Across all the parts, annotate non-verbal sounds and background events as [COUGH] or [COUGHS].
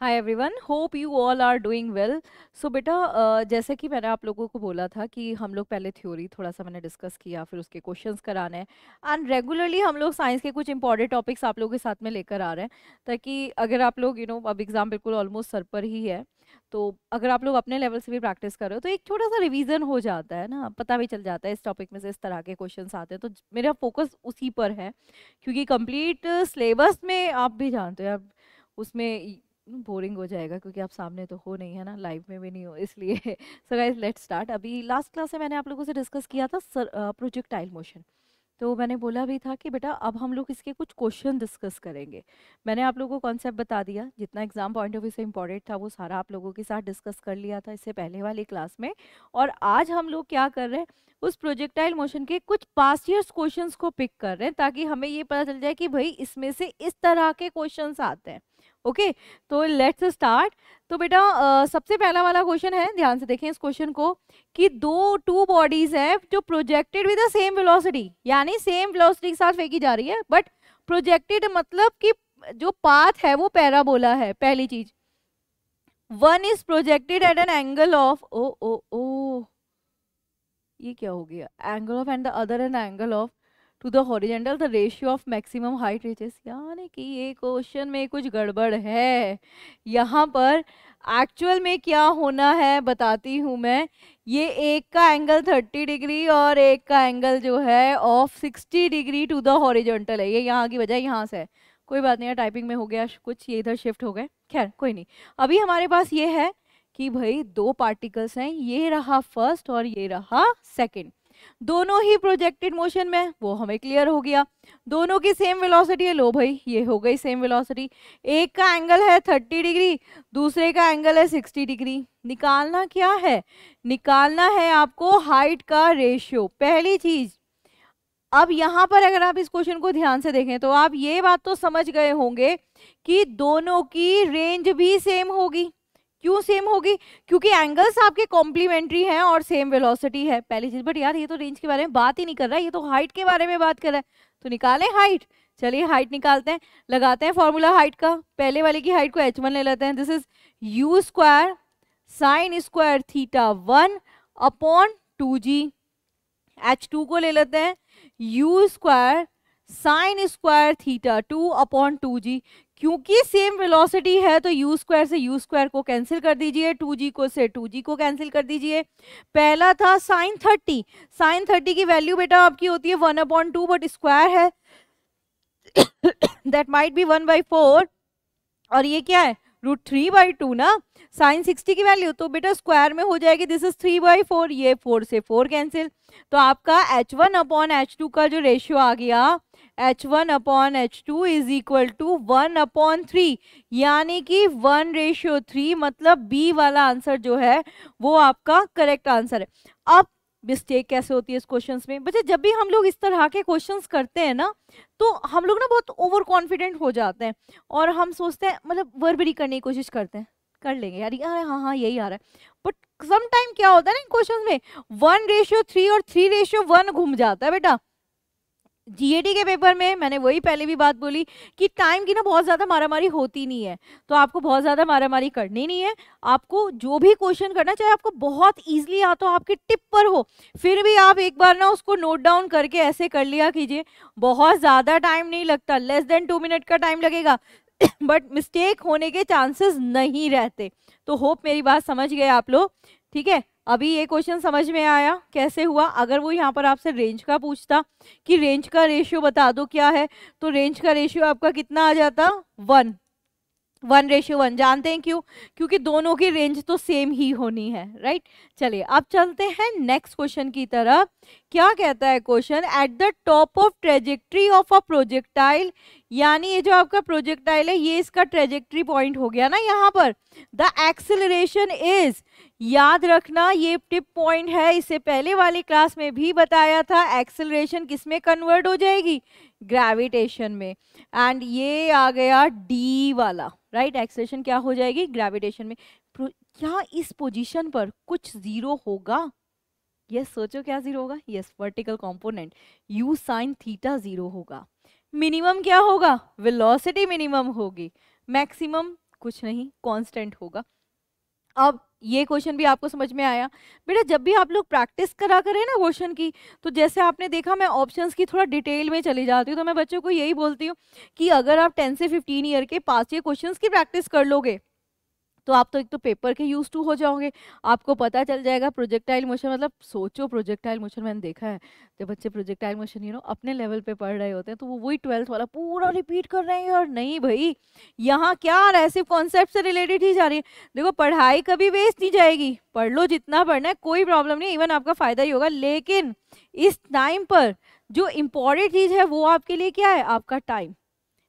Hi everyone hope you all are doing well so बेटा जैसे कि मैंने आप लोगों को बोला था कि हम लोग पहले थ्योरी थोड़ा सा मैंने डिस्कस किया फिर उसके क्वेश्चंस कराने हैं एंड रेगुलरली हम लोग साइंस के कुछ इंपॉर्टेंट टॉपिक्स आप लोगों के साथ में लेकर आ रहे हैं ताकि अगर आप लोग यू नो अब एग्ज़ाम बिल्कुल ऑलमोस्ट सर पर ही है तो अगर आप लोग अपने लेवल से भी प्रैक्टिस कर रहे हो तो एक छोटा सा रिवीजन हो जाता है ना पता भी चल जाता है इस टॉपिक में से इस तरह के क्वेश्चंस आते हैं तो मेरा फोकस उसी पर है क्योंकि कंप्लीट सिलेबस में आप भी जानते हो आप उसमें बोरिंग हो जाएगा क्योंकि आप सामने तो हो नहीं है ना लाइव में भी नहीं हो इसलिए सो गाइस लेट्स स्टार्ट अभी लास्ट क्लास में मैंने आप लोगों से डिस्कस किया था प्रोजेक्टाइल मोशन तो मैंने बोला भी था कि बेटा अब हम लोग इसके कुछ क्वेश्चन डिस्कस करेंगे मैंने आप लोगों को कॉन्सेप्ट बता दिया जितना एग्जाम पॉइंट ऑफ व्यू से इम्पॉर्टेंट था वो सारा आप लोगों के साथ डिस्कस कर लिया था इससे पहले वाली क्लास में और आज हम लोग क्या कर रहे हैं उस प्रोजेक्टाइल मोशन के कुछ पास्ट ईयर्स क्वेश्चन को पिक कर रहे हैं ताकि हमें ये पता चल जाए कि भाई इसमें से इस तरह के क्वेश्चन आते हैं ओके तो लेट्स स्टार्ट तो बेटा आ, सबसे पहला वाला क्वेश्चन है ध्यान से देखें इस क्वेश्चन को कि दो टू बॉडीज है जो projected with the same velocity यानी सेम वेलोसिटी के साथ फेंकी जा रही है बट प्रोजेक्टेड मतलब कि जो पाथ है वो पैराबोला है पहली चीज one is projected at an angle of oh oh oh ये क्या हो गया angle of and the other an angle of to the horizontal the ratio of maximum height reaches यानी कि ये क्वेश्चन में कुछ गड़बड़ है यहाँ पर एक्चुअल में क्या होना है बताती हूँ मैं ये एक का एंगल 30 डिग्री और एक का एंगल जो है of 60 degree to the horizontal है ये यहाँ की वजह यहाँ से है कोई बात नहीं टाइपिंग में हो गया कुछ ये इधर शिफ्ट हो गए खैर कोई नहीं अभी हमारे पास ये है कि भाई दो पार्टिकल्स हैं ये रहा फर्स्ट और ये रहा सेकंड दोनों ही प्रोजेक्टेड मोशन में वो हमें क्लियर हो गया दोनों की सेम वेलोसिटी है लो भाई ये हो गई सेम वेलोसिटी एक का एंगल है 30 डिग्री दूसरे का एंगल है 60 डिग्री निकालना क्या है निकालना है आपको हाइट का रेशियो पहली चीज अब यहाँ पर अगर आप इस क्वेश्चन को ध्यान से देखें तो आप ये बात तो समझ गए होंगे कि दोनों की रेंज भी सेम होगी क्यों सेम होगी क्योंकि एंगल्स आपके कॉम्प्लीमेंट्री हैं और सेम वेलोसिटी है पहली चीज बट यार ये तो रेंज के बारे में बात ही नहीं कर रहा है ये तो हाइट के बारे में बात कर रहा है तो निकालें हाइट चलिए हाइट निकालते हैं लगाते हैं फॉर्मूला हाइट का पहले वाले की हाइट को एच ले लेते हैं this is u square sine square theta one upon two g H two को ले लेते हैं u square sine square theta two upon two g क्योंकि सेम वेलोसिटी है तो यू स्क्वायर से यू स्क्वायर को कैंसिल कर दीजिए टू जी को से टू जी को कैंसिल कर दीजिए पहला था साइन थर्टी साइन थर्टी की वैल्यू बेटा आपकी होती है one upon two but square है that might be one by four और ये क्या है रूट थ्री बाई टू ना साइन सिक्सटी की वैल्यू तो बेटा स्क्वायर में हो जाएगी this is three by four ये फोर से फोर कैंसिल तो आपका H one upon H two का जो रेशियो आ गया H one upon H two is equal to one upon three यानी कि वन रेशियो थ्री मतलब बी वाला आंसर जो है वो आपका करेक्ट आंसर है अब मिस्टेक कैसे होती है इस क्वेश्चन में बच्चे जब भी हम लोग इस तरह के क्वेश्चन करते हैं ना तो हम लोग ना बहुत ओवर कॉन्फिडेंट हो जाते हैं और हम सोचते हैं मतलब वर्बरी करने की कोशिश करते हैं कर लेंगे यार अरे हाँ, हाँ हाँ यही आ रहा है बट समाइम क्या होता है ना इन क्वेश्चन में वन रेशियो थ्री और थ्री रेशियो वन घूम जाता है बेटा जीएडी के पेपर में मैंने वही पहले भी बात बोली कि टाइम की ना बहुत ज़्यादा मारामारी होती नहीं है तो आपको बहुत ज़्यादा मारामारी करनी नहीं है आपको जो भी क्वेश्चन करना चाहे आपको बहुत ईजिली आ तो आपके टिप पर हो फिर भी आप एक बार ना उसको नोट डाउन करके ऐसे कर लिया कीजिए बहुत ज़्यादा टाइम नहीं लगता लेस देन टू मिनट का टाइम लगेगा बट [COUGHS] मिस्टेक होने के चांसेस नहीं रहते तो होप मेरी बात समझ गए आप लोग ठीक है अभी ये क्वेश्चन समझ में आया कैसे हुआ अगर वो यहाँ पर आपसे रेंज का पूछता कि रेंज का रेशियो बता दो क्या है तो रेंज का रेशियो आपका कितना आ जाता वन वन रेशियो वन जानते हैं क्यों क्योंकि दोनों की रेंज तो सेम ही होनी है राइट चलिए अब चलते हैं नेक्स्ट क्वेश्चन की तरफ क्या कहता है question at the top of trajectory of a projectile यानी ये जो आपका प्रोजेक्टाइल है ये इसका ट्रेजेक्ट्री पॉइंट हो गया ना यहाँ पर द एक्सिलेशन इज याद रखना ये टिप पॉइंट है इसे पहले वाली क्लास में भी बताया था एक्सिलेशन किस में कन्वर्ट हो जाएगी ग्रेविटेशन में एंड ये आ गया डी वाला राइट right? क्या हो जाएगी ग्रेविटेशन में क्या इस पोजिशन पर कुछ ज़ीरो होगा यस yes, सोचो क्या ज़ीरो होगा yes vertical component u sine theta zero होगा मिनिमम क्या होगा वेलोसिटी मिनिमम होगी मैक्सिमम कुछ नहीं कांस्टेंट होगा अब ये क्वेश्चन भी आपको समझ में आया बेटा जब भी आप लोग प्रैक्टिस करा करें ना क्वेश्चन की तो जैसे आपने देखा मैं ऑप्शंस की थोड़ा डिटेल में चली जाती हूँ तो मैं बच्चों को यही बोलती हूँ कि अगर आप 10 से 15 ईयर के पास ये क्वेश्चंस की प्रैक्टिस कर लोगे तो आप तो एक तो पेपर के यूज़ टू हो जाओगे आपको पता चल जाएगा प्रोजेक्टाइल मोशन मतलब सोचो प्रोजेक्टाइल मोशन मैंने देखा है जब बच्चे प्रोजेक्टाइल मोशन यू नो अपने लेवल पे पढ़ रहे होते हैं तो वो वही ट्वेल्थ वाला पूरा रिपीट कर रहे हैं और नहीं भाई यहाँ क्या आ कॉन्सेप्ट से रिलेटेड ही जा रही है देखो पढ़ाई कभी वेस्ट नहीं जाएगी पढ़ लो जितना पढ़ना है कोई प्रॉब्लम नहीं इवन आपका फ़ायदा ही होगा लेकिन इस टाइम पर जो इम्पोर्टेंट चीज़ है वो आपके लिए क्या है आपका टाइम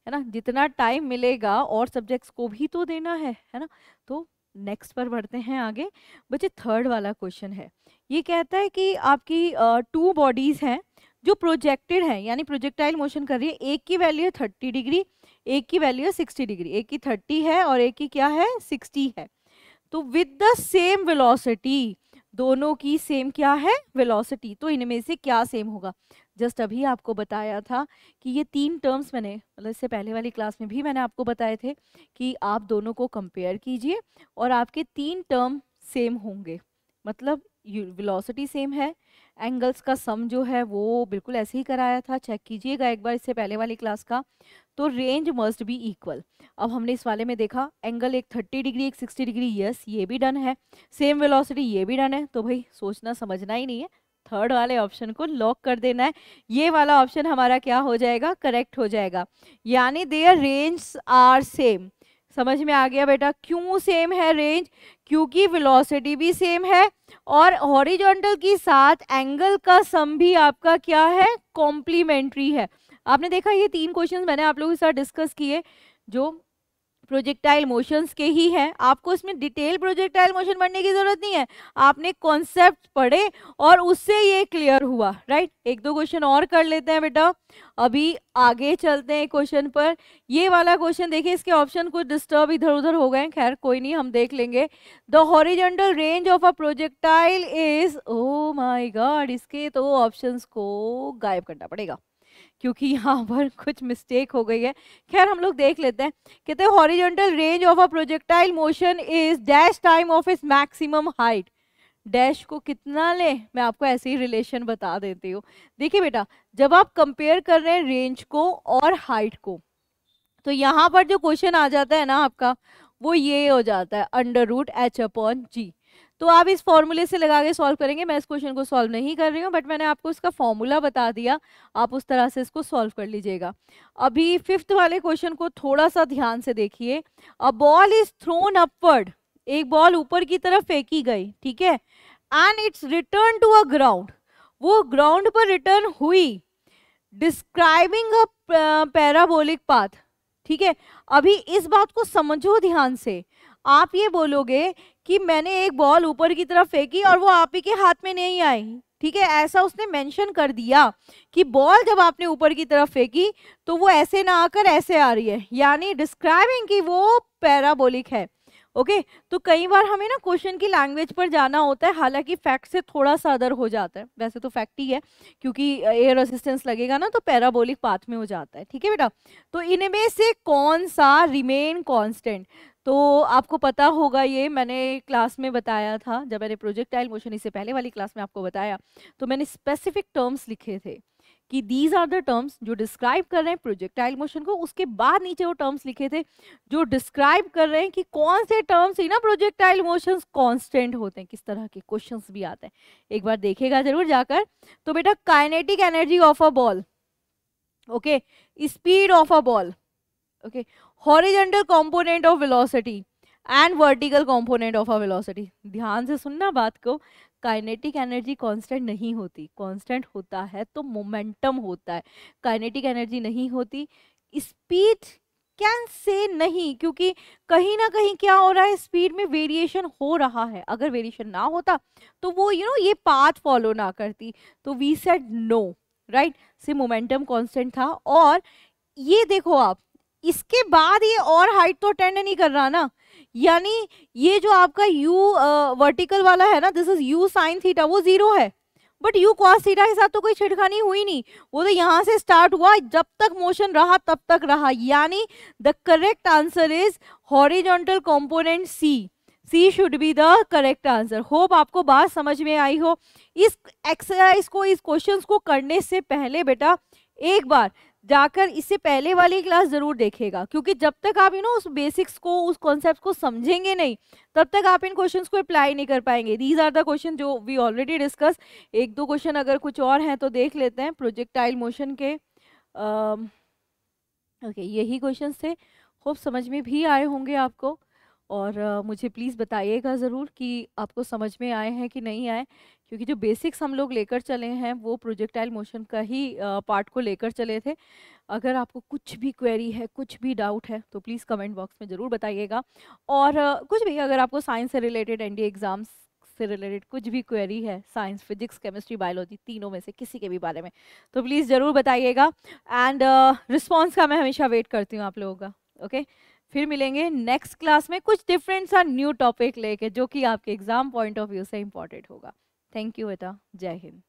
है ना जितना टाइम मिलेगा और सब्जेक्ट्स को भी तो देना है है ना तो नेक्स्ट पर बढ़ते हैं आगे बच्चे थर्ड वाला क्वेश्चन है ये कहता है कि आपकी टू बॉडीज़ हैं जो प्रोजेक्टेड है यानी प्रोजेक्टाइल मोशन कर रही है एक की वैल्यू है थर्टी डिग्री एक की वैल्यू है सिक्सटी डिग्री एक की थर्टी है और एक की क्या है सिक्सटी है तो विद द सेम वेलोसिटी दोनों की सेम क्या है वेलोसिटी तो इनमें से क्या सेम होगा जस्ट अभी आपको बताया था कि ये तीन टर्म्स मैंने मतलब इससे पहले वाली क्लास में भी मैंने आपको बताए थे कि आप दोनों को कंपेयर कीजिए और आपके तीन टर्म सेम होंगे मतलब वेलोसिटी सेम है एंगल्स का सम जो है वो बिल्कुल ऐसे ही कराया था चेक कीजिएगा एक बार इससे पहले वाली क्लास का तो रेंज मस्ट बी इक्वल अब हमने इस वाले में देखा एंगल एक थर्टी डिग्री एक सिक्सटी डिग्री यस ये भी डन है सेम वेलोसिटी ये भी डन है तो भाई सोचना समझना ही नहीं है थर्ड वाले ऑप्शन को लॉक कर देना है ये वाला ऑप्शन हमारा क्या हो जाएगा करेक्ट हो जाएगा यानी देयर रेंज आर सेम समझ में आ गया बेटा क्यों सेम है रेंज क्योंकि वेलोसिटी भी सेम है और हॉरिजॉन्टल के साथ एंगल का सम भी आपका क्या है कॉम्प्लीमेंट्री है आपने देखा ये तीन क्वेश्चन मैंने आप लोगों के साथ डिस्कस किए जो प्रोजेक्टाइल मोशंस के ही हैं आपको इसमें डिटेल प्रोजेक्टाइल मोशन पढ़ने की ज़रूरत नहीं है आपने कॉन्सेप्ट पढ़े और उससे ये क्लियर हुआ राइट एक दो क्वेश्चन और कर लेते हैं बेटा अभी आगे चलते हैं क्वेश्चन पर ये वाला क्वेश्चन देखिए इसके ऑप्शन कुछ डिस्टर्ब इधर उधर हो गए खैर कोई नहीं हम देख लेंगे the horizontal range of a projectile is oh my god इसके तो ऑप्शन को गायब करना पड़ेगा क्योंकि [LAUGHS] यहाँ पर कुछ मिस्टेक हो गई है खैर हम लोग देख लेते हैं कहते हैं horizontal range of a projectile motion is dash time of is maximum height dash को कितना लें मैं आपको ऐसे ही रिलेशन बता देती हूँ देखिए बेटा जब आप कंपेयर कर रहे हैं रेंज को और हाइट को तो यहाँ पर जो क्वेश्चन आ जाता है ना आपका वो ये हो जाता है under root H upon g तो आप इस फॉर्मूले से लगा के सॉल्व करेंगे मैं इस क्वेश्चन को सॉल्व नहीं कर रही हूँ बट मैंने आपको इसका फॉर्मूला बता दिया आप उस तरह से इसको सॉल्व कर लीजिएगा अभी फिफ्थ वाले क्वेश्चन को थोड़ा सा ध्यान से देखिए a ball is thrown upward एक बॉल ऊपर की तरफ फेंकी गई ठीक है and it's return to a ground वो ग्राउंड पर रिटर्न हुई डिस्क्राइबिंग अ पैराबोलिक पाथ ठीक है अभी इस बात को समझो ध्यान से आप ये बोलोगे कि मैंने एक बॉल ऊपर की तरफ फेंकी और वो आप ही के हाथ में नहीं आई ठीक है ऐसा उसने मेंशन कर दिया कि बॉल जब आपने ऊपर की तरफ फेंकी तो वो ऐसे ना आकर ऐसे आ रही है यानी डिस्क्राइबिंग की वो पैराबोलिक है ओके तो कई बार हमें ना क्वेश्चन की लैंग्वेज पर जाना होता है हालांकि फैक्ट से थोड़ा सा अदर हो जाता है वैसे तो फैक्ट ही है क्योंकि एयर असिस्टेंस लगेगा ना तो पैराबोलिक पाथ में हो जाता है ठीक है बेटा तो इनमें से कौन सा रिमेन कॉन्स्टेंट तो आपको पता होगा ये मैंने क्लास में बताया था जब मैंने प्रोजेक्टाइल मोशन इससे पहले वाली क्लास में आपको बताया तो मैंने स्पेसिफिक टर्म्स लिखे थे कि दीज आर द टर्म्स जो डिस्क्राइब कर रहे हैं प्रोजेक्टाइल मोशन को उसके बाद नीचे वो टर्म्स लिखे थे जो डिस्क्राइब कर रहे हैं कि कौन से टर्म्स ही ना प्रोजेक्टाइल मोशन कॉन्स्टेंट होते हैं किस तरह के क्वेश्चन भी आते हैं एक बार देखेगा जरूर जाकर तो बेटा kinetic energy of a ball okay speed of a ball okay horizontal component of velocity and vertical component of a velocity ध्यान से सुनना बात को काइनेटिक एनर्जी कांस्टेंट नहीं होती कांस्टेंट होता है तो मोमेंटम होता है काइनेटिक एनर्जी नहीं होती स्पीड कैन से नहीं क्योंकि कहीं ना कहीं क्या हो रहा है स्पीड में वेरिएशन हो रहा है अगर वेरिएशन ना होता तो वो यू you नो know, ये पाथ फॉलो ना करती तो वी सेड नो राइट से मोमेंटम कांस्टेंट था और ये देखो आप इसके बाद ये और हाइट तो अटेंड नहीं कर रहा ना यानी ये जो आपका u वर्टिकल uh, वाला है ना this is u sine theta वो जीरो है बट u कॉस थीटा के साथ तो कोई छिड़खानी हुई नहीं वो तो यहाँ से स्टार्ट हुआ जब तक मोशन रहा तब तक रहा यानी the correct answer is horizontal component c c should be the correct answer hope आपको बात समझ में आई हो इस एक्सरसाइज को इस क्वेश्चन को करने से पहले बेटा एक बार जाकर इससे पहले वाली क्लास ज़रूर देखेगा क्योंकि जब तक आप यू नो उस बेसिक्स को उस कॉन्सेप्ट को समझेंगे नहीं तब तक आप इन क्वेश्चन को अप्लाई नहीं कर पाएंगे दीज आर द क्वेश्चन जो वी ऑलरेडी डिस्कस एक दो क्वेश्चन अगर कुछ और हैं तो देख लेते हैं प्रोजेक्टाइल मोशन के ओके um, uh, okay, यही क्वेश्चन थे होप समझ में भी आए होंगे आपको और मुझे प्लीज़ बताइएगा ज़रूर कि आपको समझ में आए हैं कि नहीं आए क्योंकि जो बेसिक्स हम लोग लेकर चले हैं वो प्रोजेक्टाइल मोशन का ही पार्ट को लेकर चले थे अगर आपको कुछ भी क्वेरी है कुछ भी डाउट है तो प्लीज़ कमेंट बॉक्स में ज़रूर बताइएगा और कुछ भी अगर आपको साइंस से रिलेटेड एन एग्ज़ाम्स से रिलेटेड कुछ भी क्वेरी है साइंस फिजिक्स केमिस्ट्री बायोलॉजी तीनों में से किसी के भी बारे में तो प्लीज़ ज़रूर बताइएगा एंड रिस्पॉन्स का मैं हमेशा वेट करती हूँ आप लोगों का ओके okay? फिर मिलेंगे नेक्स्ट क्लास में कुछ डिफरेंट सा न्यू टॉपिक लेके जो कि आपके एग्जाम पॉइंट ऑफ व्यू से इंपॉर्टेंट होगा थैंक यू बेटा जय हिंद